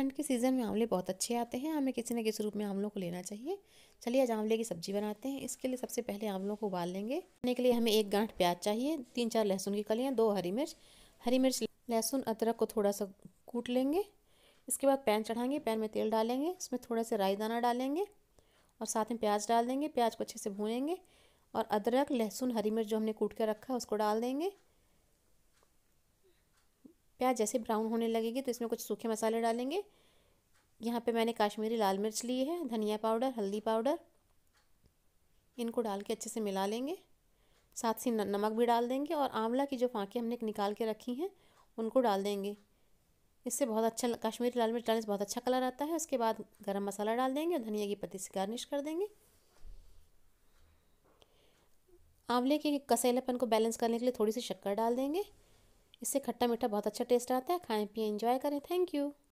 ठंड के सीज़न में आंवले बहुत अच्छे आते हैं हमें किसी न किसी रूप में आंवलों को लेना चाहिए चलिए आज आंवले की सब्जी बनाते हैं इसके लिए सबसे पहले आंवलों को उबाल लेंगे बनाने के लिए हमें एक गांठ प्याज चाहिए तीन चार लहसुन की कलियाँ दो हरी मिर्च हरी मिर्च लहसुन अदरक को थोड़ा सा कूट लेंगे इसके बाद पैन चढ़ाएंगे पैन में तेल डालेंगे उसमें थोड़ा सा राई दाना डालेंगे और साथ में प्याज डाल देंगे प्याज को अच्छे से भूनेंगे और अदरक लहसुन हरी मिर्च जो हमने कूट कर रखा है उसको डाल देंगे प्याज जैसे ब्राउन होने लगेगी तो इसमें कुछ सूखे मसाले डालेंगे यहाँ पे मैंने काश्मीरी लाल मिर्च ली है धनिया पाउडर हल्दी पाउडर इनको डाल के अच्छे से मिला लेंगे साथ ही नमक भी डाल देंगे और आंवला की जो फाँकी हमने निकाल के रखी हैं उनको डाल देंगे इससे बहुत अच्छा कश्मीरी लाल मिर्च डालने से बहुत अच्छा कलर आता है उसके बाद गरम मसाला डाल देंगे और धनिया की पत्ती से गार्निश कर देंगे आंवले के कसैलेपन को बैलेंस करने के लिए थोड़ी सी शक्कर डाल देंगे इससे खट्टा मीठा बहुत अच्छा टेस्ट आता है खाएं पिए इंजॉय करें थैंक यू